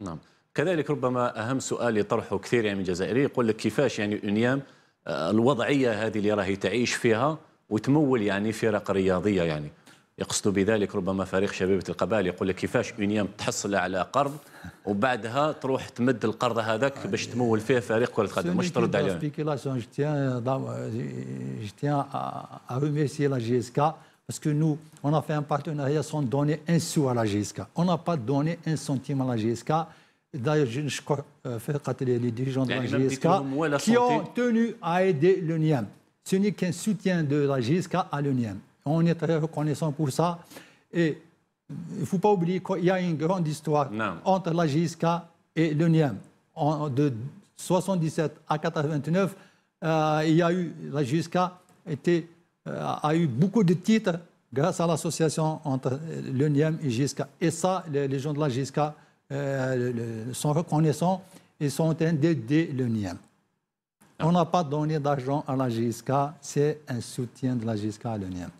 نعم كذلك ربما اهم سؤال يطرحه كثير يعني من الجزائريين يقول لك كيفاش يعني اونيام الوضعيه هذه اللي راهي تعيش فيها وتمول يعني فرق رياضيه يعني يقصد بذلك ربما فريق شبيبه القبائل يقول لك كيفاش اونيام تحصل على قرض وبعدها تروح تمد القرض هذاك باش تمول فيه فريق كره القدم مش ترد عليهم. Parce que nous, on a fait un partenariat sans donner un sou à la GSK. On n'a pas donné un centime à la GSK. D'ailleurs, je crois euh, les dirigeants de la GSK qui ont tenu à aider Niem. Ce n'est qu'un soutien de la GSK à le Niem. On est très reconnaissant pour ça. Et il ne faut pas oublier qu'il y a une grande histoire entre la GSK et le Niem. De 77 à 89, euh, il y a eu, la GSK était euh, a eu beaucoup de titres grâce à l'association entre l'UNIEM et GISCA. Et ça, les, gens de la GISCA euh, sont reconnaissants et sont en train d'aider l'UNIEM. On n'a pas donné d'argent à la GSK, c'est un soutien de la GISCA à l'UNIEM.